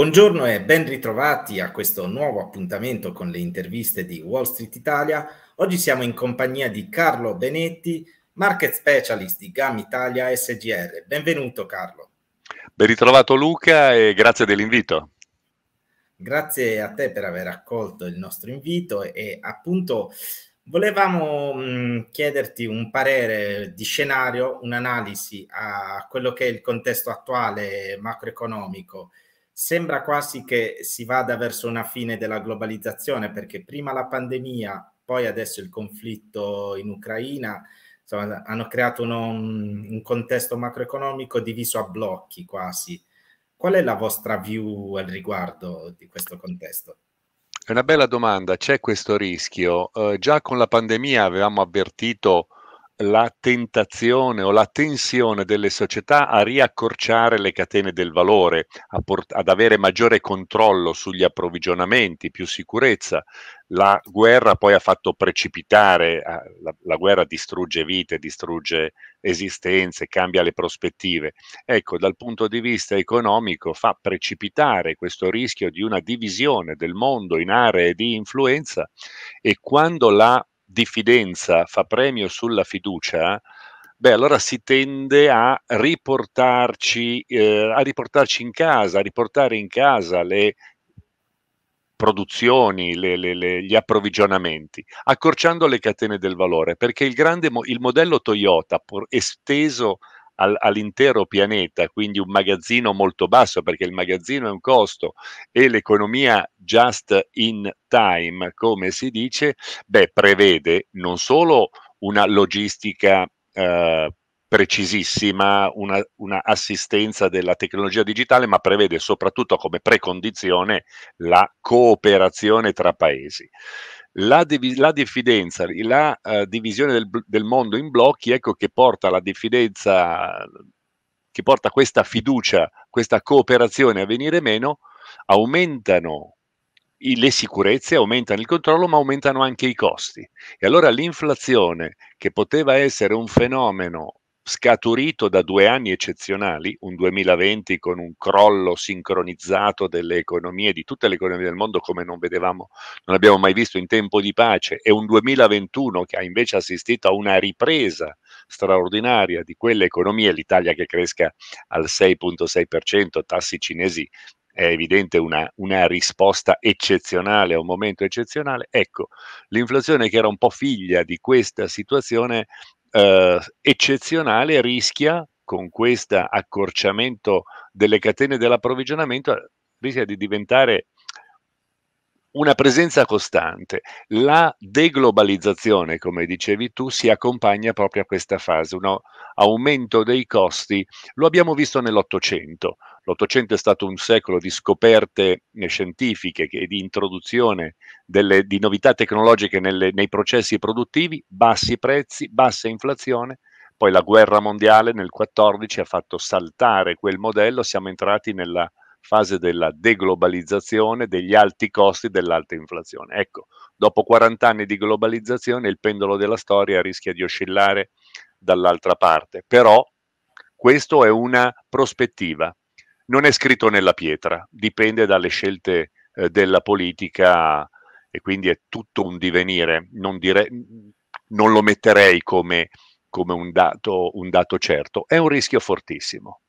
Buongiorno e ben ritrovati a questo nuovo appuntamento con le interviste di Wall Street Italia. Oggi siamo in compagnia di Carlo Benetti, Market Specialist di GAM Italia SGR. Benvenuto Carlo. Ben ritrovato Luca e grazie dell'invito. Grazie a te per aver accolto il nostro invito e appunto Volevamo mm, chiederti un parere di scenario, un'analisi a quello che è il contesto attuale macroeconomico sembra quasi che si vada verso una fine della globalizzazione, perché prima la pandemia, poi adesso il conflitto in Ucraina, insomma, hanno creato uno, un contesto macroeconomico diviso a blocchi quasi. Qual è la vostra view al riguardo di questo contesto? È una bella domanda, c'è questo rischio. Eh, già con la pandemia avevamo avvertito la tentazione o la tensione delle società a riaccorciare le catene del valore, port- ad avere maggiore controllo sugli approvvigionamenti, più sicurezza. La guerra poi ha fatto precipitare, eh, la, la guerra distrugge vite, distrugge esistenze, cambia le prospettive. Ecco, dal punto di vista economico fa precipitare questo rischio di una divisione del mondo in aree di influenza e quando la diffidenza fa premio sulla fiducia, beh, allora si tende a riportarci, eh, a riportarci in casa, a riportare in casa le produzioni, le, le, le, gli approvvigionamenti, accorciando le catene del valore, perché il, grande, il modello Toyota pur esteso al, all'intero pianeta, quindi un magazzino molto basso perché il magazzino è un costo e l'economia just in time, come si dice, beh, prevede non solo una logistica eh, precisissima, una, una, assistenza della tecnologia digitale, ma prevede soprattutto come precondizione la cooperazione tra paesi la, div- la diffidenza, la uh, divisione del, del, mondo in blocchi, ecco che porta la diffidenza, che porta questa fiducia, questa cooperazione a venire meno, aumentano i- le sicurezze, aumentano il controllo, ma aumentano anche i costi. E allora l'inflazione, che poteva essere un fenomeno scaturito da due anni eccezionali, un 2020 con un crollo sincronizzato delle economie, di tutte le economie del mondo come non vedevamo, non abbiamo mai visto in tempo di pace, e un 2021 che ha invece assistito a una ripresa straordinaria di quelle economie, l'Italia che cresca al 6.6%, tassi cinesi è evidente una, una, risposta eccezionale a un momento eccezionale. Ecco, l'inflazione che era un po' figlia di questa situazione eh, eccezionale rischia, con questo accorciamento delle catene dell'approvvigionamento, rischia di diventare una presenza costante. La deglobalizzazione, come dicevi tu, si accompagna proprio a questa fase, un aumento dei costi. Lo abbiamo visto nell'Ottocento, L'Ottocento è stato un secolo di scoperte eh, scientifiche e di introduzione delle, di novità tecnologiche nelle, nei processi produttivi, bassi prezzi, bassa inflazione. Poi la guerra mondiale nel 14 ha fatto saltare quel modello, siamo entrati nella fase della deglobalizzazione, degli alti costi, e dell'alta inflazione. Ecco, dopo 40 anni di globalizzazione il pendolo della storia rischia di oscillare dall'altra parte, però questo è una prospettiva non è scritto nella pietra, dipende dalle scelte eh, della politica e quindi è tutto un divenire, non, dire, non lo metterei come, come un, dato, un dato certo, è un rischio fortissimo.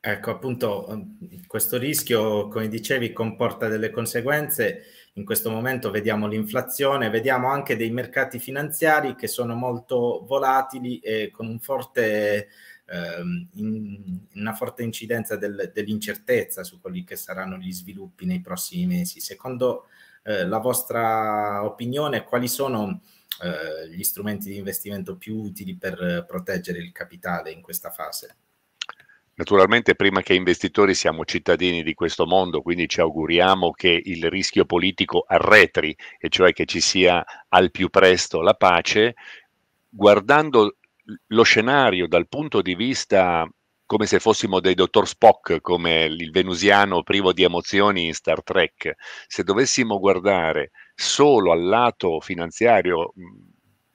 Ecco, appunto, ehm, questo rischio, come dicevi, comporta delle conseguenze. In questo momento vediamo l'inflazione, vediamo anche dei mercati finanziari che sono molto volatili e con un forte ehm, in, una forte incidenza del, dell'incertezza su quelli che saranno gli sviluppi nei prossimi mesi. Secondo eh, la vostra opinione, quali sono eh, gli strumenti di investimento più utili per proteggere il capitale in questa fase? Naturalmente prima che investitori siamo cittadini di questo mondo, quindi ci auguriamo che il rischio politico arretri, e cioè che ci sia al più presto la pace, guardando lo scenario dal punto di vista come se fossimo dei dottor Spock, come il venusiano privo di emozioni in Star Trek. Se dovessimo guardare solo al lato finanziario mm,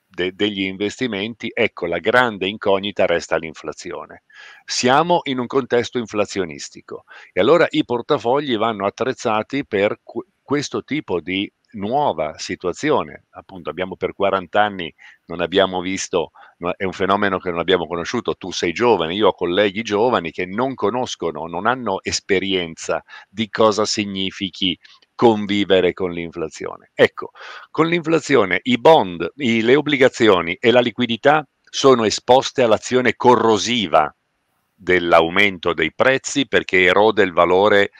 de- degli investimenti, ecco la grande incognita resta l'inflazione. Siamo in un contesto inflazionistico e allora i portafogli vanno attrezzati per qu- questo tipo di nuova situazione. Appunto, abbiamo per 40 anni non abbiamo visto, è un fenomeno che non abbiamo conosciuto. Tu sei giovane, io ho colleghi giovani che non conoscono, non hanno esperienza di cosa significhi convivere con l'inflazione. Ecco, con l'inflazione i bond, i, le obbligazioni e la liquidità sono esposte all'azione corrosiva dell'aumento dei prezzi perché erode il valore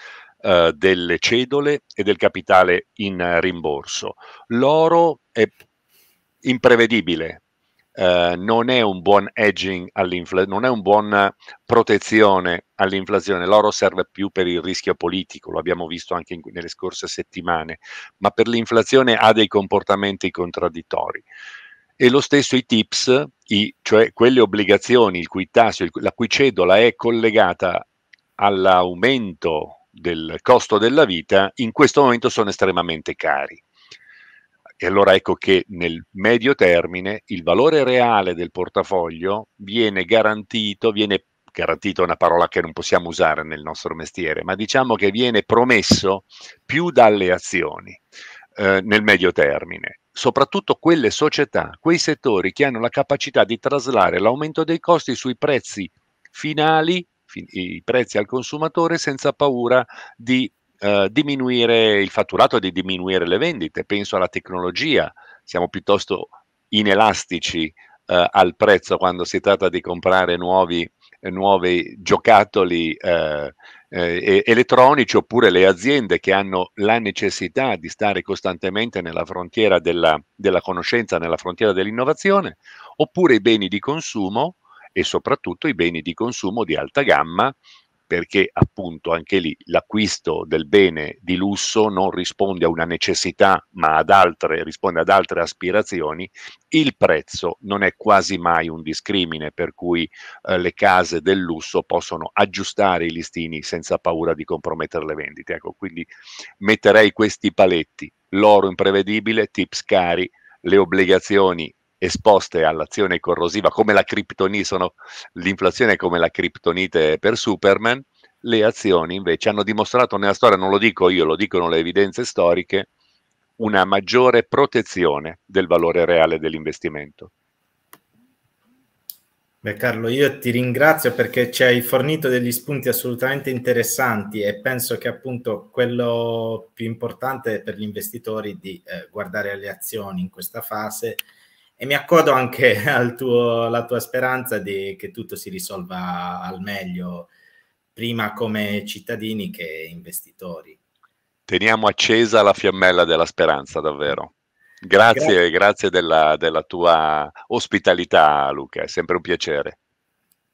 eh, delle cedole e del capitale in rimborso. L'oro è imprevedibile, eh, non è un buon hedging all'inflazione, non è una buona protezione all'inflazione. L'oro serve più per il rischio politico, lo abbiamo visto anche in, nelle scorse settimane, ma per l'inflazione ha dei comportamenti contraddittori e lo stesso i TIPS, i, cioè quelle obbligazioni il cui tasso, il, la cui cedola è collegata all'aumento del costo della vita, in questo momento sono estremamente cari. E allora ecco che nel medio termine il valore reale del portafoglio viene garantito, viene garantito è una parola che non possiamo usare nel nostro mestiere, ma diciamo che viene promesso più dalle azioni eh, nel medio termine, soprattutto quelle società, quei settori che hanno la capacità di traslare l'aumento dei costi sui prezzi finali i prezzi al consumatore senza paura di eh, diminuire il fatturato, di diminuire le vendite. Penso alla tecnologia, siamo piuttosto inelastici eh, al prezzo quando si tratta di comprare nuovi, nuovi giocattoli eh, eh, elettronici oppure le aziende che hanno la necessità di stare costantemente nella frontiera della, della conoscenza, nella frontiera dell'innovazione, oppure i beni di consumo e soprattutto i beni di consumo di alta gamma perché appunto anche lì l'acquisto del bene di lusso non risponde a una necessità, ma ad altre, risponde ad altre aspirazioni, il prezzo non è quasi mai un discrimine, per cui eh, le case del lusso possono aggiustare i listini senza paura di compromettere le vendite. Ecco, quindi metterei questi paletti, l'oro imprevedibile, tips cari, le obbligazioni esposte all'azione corrosiva, come la criptonite, sono l'inflazione come la criptonite per Superman, le azioni invece hanno dimostrato nella storia, non lo dico io, lo dicono le evidenze storiche, una maggiore protezione del valore reale dell'investimento. Beh Carlo, io ti ringrazio perché ci hai fornito degli spunti assolutamente interessanti e penso che appunto quello più importante per gli investitori di eh, guardare alle azioni in questa fase e mi accodo anche tuo, alla tua speranza di, che tutto si risolva al meglio, prima come cittadini che investitori. Teniamo accesa la fiammella della speranza, davvero. Grazie, grazie, grazie della, della tua ospitalità, Luca, è sempre un piacere.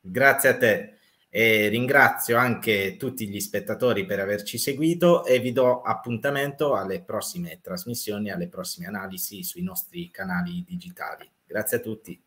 Grazie a te. E ringrazio anche tutti gli spettatori per averci seguito e vi do appuntamento alle prossime trasmissioni, alle prossime analisi sui nostri canali digitali. Grazie a tutti.